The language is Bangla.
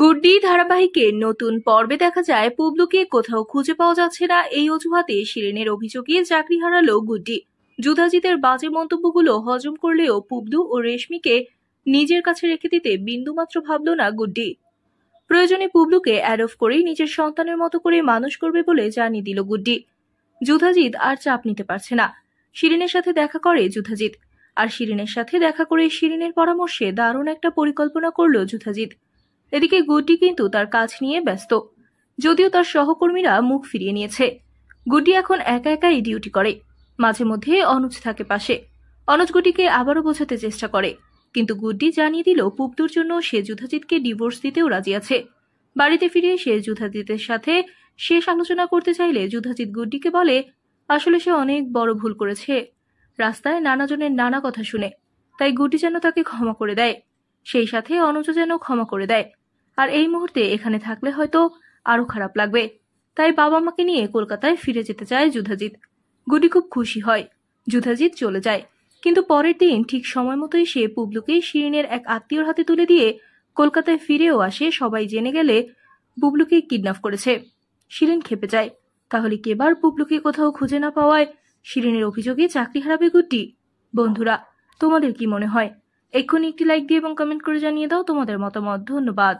গুড্ডি ধারাবাহিকে নতুন পর্বে দেখা যায় পুবলুকে কোথাও খুঁজে পাওয়া যাচ্ছে না এই অজুহাতে শিরেনের অভিযোগে চাকরি হারালো গুড্ডি যুধাজিতের বাজে মন্তব্যগুলো হজম করলেও পুবলু ও রেশমিকে নিজের কাছে রেখে দিতে বিন্দুমাত্র ভাবল না গুড্ডি প্রয়োজনে পুবলুকে অ্যাডফ করেই নিজের সন্তানের মতো করে মানুষ করবে বলে জানিয়ে দিল গুড্ডি যুধাজিৎ আর চাপ নিতে পারছে না শিরিনের সাথে দেখা করে যুধাজিৎ আর শিরিনের সাথে দেখা করে শিরিনের পরামর্শে দারুণ একটা পরিকল্পনা করল যুধাজিৎ এদিকে গুড্ডি কিন্তু তার কাজ নিয়ে ব্যস্ত যদিও তার সহকর্মীরা মুখ ফিরিয়ে নিয়েছে গুড্ডি এখন একা একাই ডিউটি করে মাঝে মধ্যে অনুজ থাকে পাশে অনুজ গুটিকে আবারও বোঝাতে চেষ্টা করে কিন্তু গুড্ডি জানিয়ে দিল পুপদুর জন্য সে যুধাজিৎকে ডিভোর্স দিতেও রাজি আছে বাড়িতে ফিরে সে যুধাজিতের সাথে শেষ আলোচনা করতে চাইলে যুধাজিৎ গুড্ডিকে বলে আসলে সে অনেক বড় ভুল করেছে রাস্তায় নানাজনের নানা কথা শুনে তাই গুড্ডি যেন তাকে ক্ষমা করে দেয় সেই সাথে অনুজ যেন ক্ষমা করে দেয় আর এই মুহূর্তে এখানে থাকলে হয়তো আরও খারাপ লাগবে তাই বাবা মাকে নিয়ে কলকাতায় ফিরে যেতে চায় যুধাজিৎ গুডি খুব খুশি হয় যুধাজিৎ চলে যায় কিন্তু পরের দিন ঠিক সময় মতোই সে পুবলুকে শিরিনের এক আত্মীয়র হাতে তুলে দিয়ে কলকাতায় ফিরেও আসে সবাই জেনে গেলে বুবলুকে কিডন্যাপ করেছে শিরিন খেপে যায় তাহলে কেবার পুবলুকে কোথাও খুঁজে না পাওয়ায় শিরিনের অভিযোগে চাকরি হারাবে গুটি বন্ধুরা তোমাদের কি মনে হয় এক্ষুনি একটি লাইক দিয়ে এবং কমেন্ট করে জানিয়ে দাও তোমাদের মতামত ধন্যবাদ